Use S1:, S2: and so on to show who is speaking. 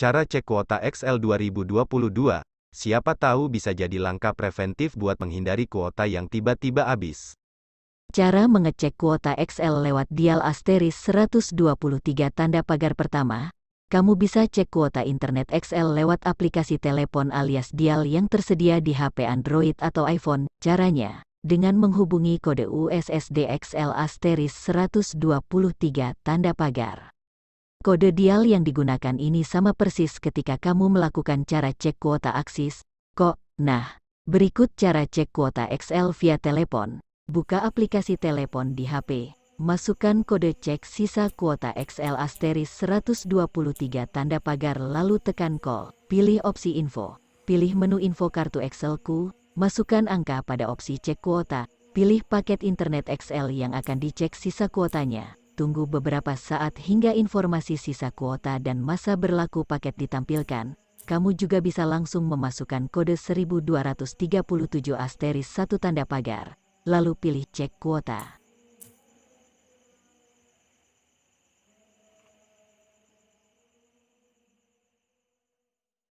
S1: Cara cek kuota XL 2022, siapa tahu bisa jadi langkah preventif buat menghindari kuota yang tiba-tiba habis.
S2: Cara mengecek kuota XL lewat dial asteris 123 tanda pagar pertama, kamu bisa cek kuota internet XL lewat aplikasi telepon alias dial yang tersedia di HP Android atau iPhone. Caranya, dengan menghubungi kode USSD XL asteris 123 tanda pagar. Kode dial yang digunakan ini sama persis ketika kamu melakukan cara cek kuota aksis, kok. Nah, berikut cara cek kuota XL via telepon. Buka aplikasi telepon di HP. Masukkan kode cek sisa kuota XL asteris 123 tanda pagar lalu tekan call. Pilih opsi info. Pilih menu info kartu XL-ku, masukkan angka pada opsi cek kuota, pilih paket internet XL yang akan dicek sisa kuotanya tunggu beberapa saat hingga informasi sisa kuota dan masa berlaku paket ditampilkan, kamu juga bisa langsung memasukkan kode 1237 asteris satu tanda pagar, lalu pilih cek kuota.